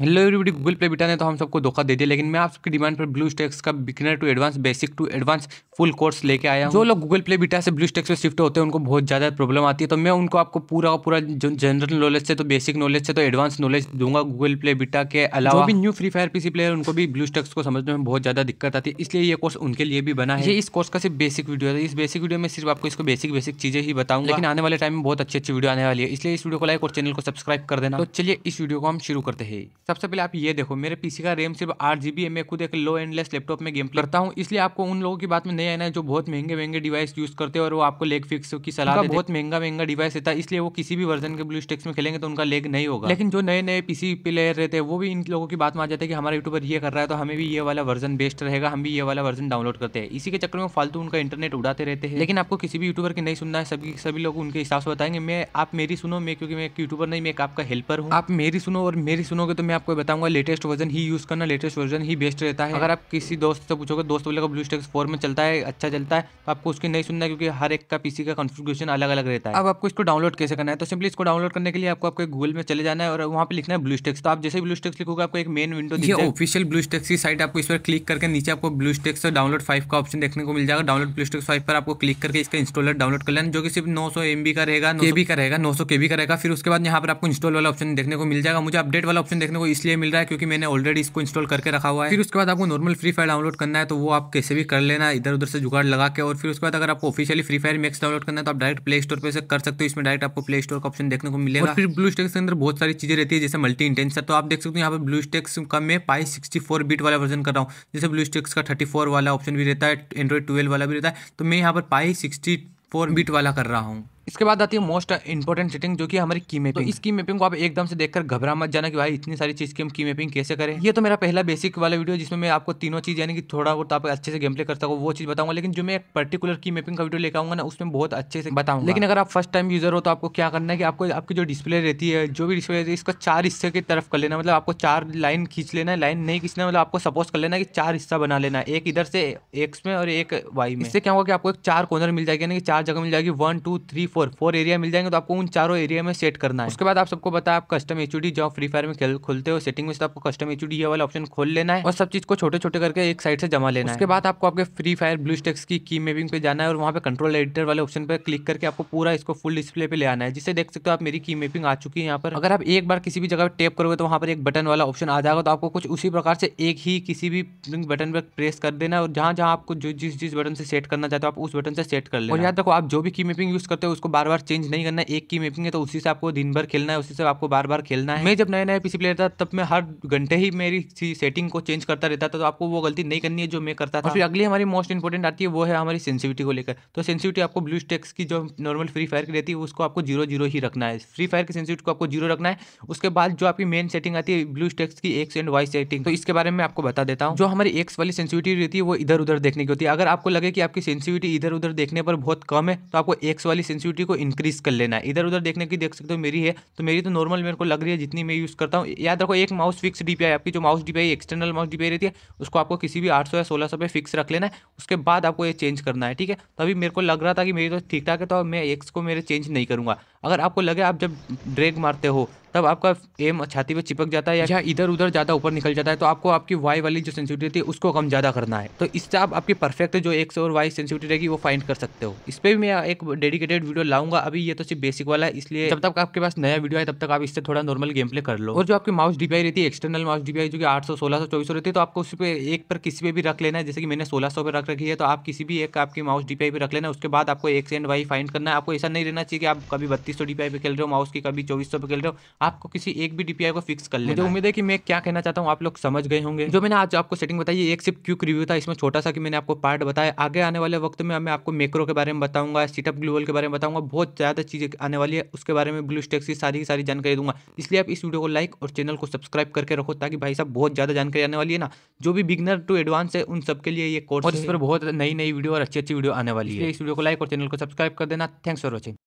hello everybody Google Play beta ने तो हम सबको धोखा दे दिया लेकिन मैं आपकी डिमांड पर ब्लू स्टेक्स का beginner to advance basic to advance full course लेके आया हूं जो लोग गूगल प्ले बिटा से ब्लू स्टेक्स पे शिफ्ट होते हैं उनको बहुत ज़्यादा प्रॉब्लम आती है तो मैं उनको आपको पूरा पूरा जनरल नॉलेज से तो बेसिक नॉलेज से तो एडवांस नॉलेज दूंगा गूगल प्ले बिटा के अलावा भी new Free Fire PC player उनको भी ब्लू स्टेक्स को समझने में बहुत ज़्यादा दिक्कत आती है इसलिए ये कोर्स उनके लिए भी बना है ये इस कोर्स का सिर्फ बेसिक वीडियो है इस बेसिक वीडियो में सिर्फ आपको इसको बेसिक बेसिक चीज़ें ही बताऊंगा लेकिन आने वाले टाइम में बहुत अच्छी अच्छी वीडियो आने वाली है इसलिए इस वीडियो को लाइक और चैनल को सब्सक्राइब कर देना तो चलिए इस वीडियो को हम शुरू करते हैं सबसे पहले आप ये देखो मेरे पीसी का रेम सिर्फ आठ जी बी है मैं खुद एक लो एंडलेस लैपटॉप में गेम करता हूँ इसलिए आपको उन लोगों की बात में नहीं आना है जो बहुत महंगे महंगे डिवाइस यूज करते हैं और वो आपको लेग फिक्स की सलाह बहुत महंगा महंगा डिवाइस रहता है इसलिए वो किसी भी वर्जन के ब्लू स्टेक्स में खेलेंगे तो उनका लेग नहीं होगा लेकिन जो नए नए पीसी प्लेयर रहते हैं वो भी इन लोगों की बात में आ जाते हैं कि हमारा यूट्यूबर ये कर रहा है तो हमें भी ये वाला वर्जन बेस्ट रहेगा हम भी ये वाला वर्जन डाउनलोड करते हैं इसी के चक्कर में फालतू उनका इंटरनेट उड़ाते रहते हैं लेकिन आपको किसी भी यूट्यूबर की नहीं सुनना है सभी सभी लोग उनके हिसाब से बताएंगे मैं आप मेरी सुनो मैं क्योंकि मैं एक यूट्यूबर नहीं मैं एक आपका हेल्पर हूँ आप मेरी सुनो और मेरी सुनोगे तो मैं आपको बताऊंगा लेटेस्ट वर्जन ही यूज़ करना लेटेस्ट वर्जन ही बेस्ट रहता है अगर आप किसी दोस्त से पूछोगे दोस्त बोलेगा ब्लू स्टेक्स फोर में चलता है अच्छा चलता है तो आपको उसकी नहीं सुनना क्योंकि हर एक का पीसी का कॉन्फ़िगरेशन अलग अलग रहता है अब आपको इसको डाउनलोड कैसे करना है तो सिंपली इसको डाउनलोड करने के लिए आपको आपके गूगल में चले जाना है और वहाँ पर लिखना है ब्लू स्टेक्स तो आप जैसे ब्लू स्टेक्स लिखोगे आपको एक मेन विंडो दिखे ऑफिशियल ब्लू स्टेक्स की साइट आपको इस पर क्लिक करके नीचे आपको ब्लू स्टेक्स डाउनलोड फाइव का ऑप्शन देखने को मिल जाएगा डाउनलोड ब्लू स्टेक्स फाइव पर आपको क्लिक करके इसका इंस्टॉलर डाउनलोड कर लेना जो कि सिर्फ नौ सौ का रहेगा के का रहेगा नौ सौ के का रहेगा फिर उसके बाद यहाँ पर आपको इंस्टॉल वाला ऑप्शन देखने को मिल जाएगा मुझे अपडेट वाला ऑप्शन देखने को इसलिए मिल रहा है क्योंकि मैंने ऑलरेडी इसको इंस्टॉल करके रखा हुआ है फिर उसके बाद आपको नॉर्मल फ्री फायर डाउनलोड करना है तो वो आप कैसे भी कर लेना इधर उधर से जुगाड़ लगा के और फिर उसके बाद अगर आपको officially Free Fire Max download करना है तो आप डायरेक्ट प्ले स्टोर पर से कर सकते हो इसमें डायरेक्ट आपको प्ले स्टोर का ऑप्शन देखने को मिलेगा और फिर ब्लू स्टेक्स के अंदर बहुत सारी चीज़ें रहती है जैसे मल्टी इंटेंसर तो आप देख सकते हो यहाँ पर ब्लू स्टेक्स का मैं पाई सिक्सटी फोर बीट वाला वर्जन कर रहा हूँ जैसे ब्लू स्टेक्स का थर्टी फोर वाला ऑप्शन भी रहता है एंड्रॉइड ट्वेल्व वाला भी रहता है तो मैं यहाँ पर पाई सिक्सटी फोर बीट वाला कर रहा हूँ इसके बाद आती है मोस्ट इंपॉर्टेंट सेटिंग जो कि हमारी की मैपिंग तो इस की मैपिंग को आप एकदम से देखकर घबरा मत जाना कि भाई इतनी सारी चीज की हम की मैपिंग कैसे करें ये तो मेरा पहला बेसिक वाला वीडियो जिसमें मैं आपको तीनों चीज यानी कि थोड़ा बहुत आप अच्छे से गेम प्ले कर सको वो चीज बताऊंगा लेकिन जो मैं एक पर्टिकुलर की मैपिंग का वीडियो लेकर आऊंगा ना उसमें बहुत अच्छे से बताऊंगा लेकिन अगर आप फर्स्ट टाइम यूजर हो तो आपको क्या करना है कि आपको आपकी जो डिस्प्ले रहती है जो भी डिस्प्ले रहती है इसका चार हिस्से की तरफ कर लेना मतलब आपको चार लाइन खींच लेना है लाइन नहीं खींचना मतलब आपको सपोज कर लेना कि चार हिस्सा बना लेना एक इधर से एक्स में और एक वाई में इससे क्या होगा कि आपको एक चार कॉर्नर मिल जाएगी यानी कि चार जगह मिल जाएगी one two three four four four area मिल जाएंगे तो आपको उन चारों एरिया में सेट करना है उसके बाद आप सबको बताया आप कस्टम एच डी जो फ्री फायर में खेल खुलते हो सेटिंग में से तो आपको कस्टम एच ये वाला ऑप्शन खोल लेना है और सब चीज को छोटे छोटे करके एक साइड से जमा लेना है उसके बाद आपको आपके फ्री फायर ब्लू स्टेक्स की की मेपिंग पे जाना है और वहाँ पे कंट्रोल एडिटर वाले ऑप्शन पर क्लिक करके आपको पूरा इसको फुल डिस्प्ले पे ले आना है जिसे देख सकते हो आप मेरी की मेपिंग आ चुकी है यहाँ पर अगर आप एक बार किसी भी जगह पर टेप करोगे तो वहाँ पर एक बटन वाला ऑप्शन आ जाएगा तो आपको कुछ उसी प्रकार से एक ही किसी भी बटन पर प्रेस कर देना है और जहाँ जहाँ आपको जो जिस जिस बटन से सेट करना चाहते हो आप उस बटन से सेट कर लेना और याद रखो आप जो भी की मेपिंग यूज करते हो उसको बार बार चेंज नहीं करना है एक की मैपिंग है तो उसी से आपको दिन भर खेलना है उसी से आपको बार बार खेलना है मैं जब नया नया पीसी प्लेयर था तब मैं हर घंटे ही मेरी सेटिंग को चेंज करता रहता था तो आपको वो गलती नहीं करनी है जो मैं करता था फिर अगली हमारी मोस्ट इंपॉर्टेंट आती है वो है हमारी सेंसिविटी को लेकर तो सेंसिविटी आपको ब्लू स्टेक्स की जो नॉर्मल फ्री फायर की रहती है उसको आपको जीरो जीरो ही रखना है फ्री फायर की सेंसिविटी को आपको जीरो रखना है उसके बाद जो आपकी मेन सेटिंग आती है ब्लू स्टेक्स की एक्स एंड वाई सेटिंग तो इसके बारे में आपको बता देता हूँ जो हमारी एक्स वाली सेंसिविटी रहती है वो इधर उधर देखने की होती है अगर आपको लगे कि आपकी सेंसिविटी इधर उधर देखने पर बहुत कम है तो आपको एक्स वाली सेंसिविटी sensitivity को इंक्रीज़ कर लेना है इधर उधर देखने की देख सकते हो मेरी है तो मेरी तो नॉर्मल मेरे को लग रही है जितनी मैं यूज़ करता हूँ याद रखो एक माउस फिक्स डी आपकी जो माउस डी एक्सटर्नल माउस डी रहती है उसको आपको किसी भी आठ या सोलह पे फिक्स रख लेना है उसके बाद आपको ये चेंज करना है ठीक है तो अभी मेरे को लग रहा था कि मेरी तो ठीक ठाक है तो मैं एक्स को मेरे चेंज नहीं करूँगा अगर आपको लगे आप जब ड्रेक मारते हो तब आपका एम छाती पर चिपक जाता है या इधर उधर ज़्यादा ऊपर निकल जाता है तो आपको आपकी वाई वाली जो सेंसिटिविटी है उसको कम ज़्यादा करना है तो इससे आप आपकी परफेक्ट जो एक्स और वाई सेंसिटिविटी रहेगी वो फाइंड कर सकते हो इस पर भी मैं एक डेडिकेटेड वीडियो लाऊंगा अभी ये तो सिर्फ बेसिक वाला है इसलिए जब तक आपके पास नया वीडियो है तब तक आप इससे थोड़ा नॉर्मल गेम प्ले कर लो और जो आपकी माउस डीपीआई रहती है एक्सटर्नल माउस डीपीआई जो कि आठ सौ सोलह सौ चौबीस सौ रहती है तो आपको उस पर एक पर किसी पर भी रख लेना है जैसे कि मैंने सोलह सौ रख रखी है तो आप किसी भी एक आपकी माउस डीपीआई पे रख लेना उसके बाद आपको एक्स एंड वाई फाइंड करना है आपको ऐसा नहीं रहना चाहिए कि आप कभी बत्तीस सौ डीपीआई पे खेल रहे हो माउस की कभी चौबीस सौ पे खेल रहे हो आपको किसी एक भी डीपीआई को फिक्स कर लेना उम्मीद है कि मैं क्या कहना चाहता हूँ आप लोग समझ गए होंगे जो मैंने आज आपको सेटिंग बताई एक सिर्फ क्यूक रिव्यू था इसमें छोटा सा कि मैंने आपको पार्ट बताया आगे आने वाले वक्त में मैं आपको मेक्रो के बारे में बताऊंगा सीटअप ग्लोबल के बारे में बताऊंगा बहुत ज़्यादा चीज़ें आने वाली है उसके बारे में ब्लू स्टेक्स की सारी सारी जानकारी दूंगा इसलिए आप इस वीडियो को लाइक और चैनल को सब्सक्राइब करके रखो ताकि भाई साहब बहुत ज़्यादा जानकारी आने वाली है ना जो भी बिगनर टू एडवांस है उन सबके लिए ये कोर्स पर बहुत नई नई वीडियो और अच्छी अच्छी वीडियो आने वाली है इस वीडियो को लाइक और चैनल को सब्सक्राइब कर देना थैंक्स फॉर वॉचिंग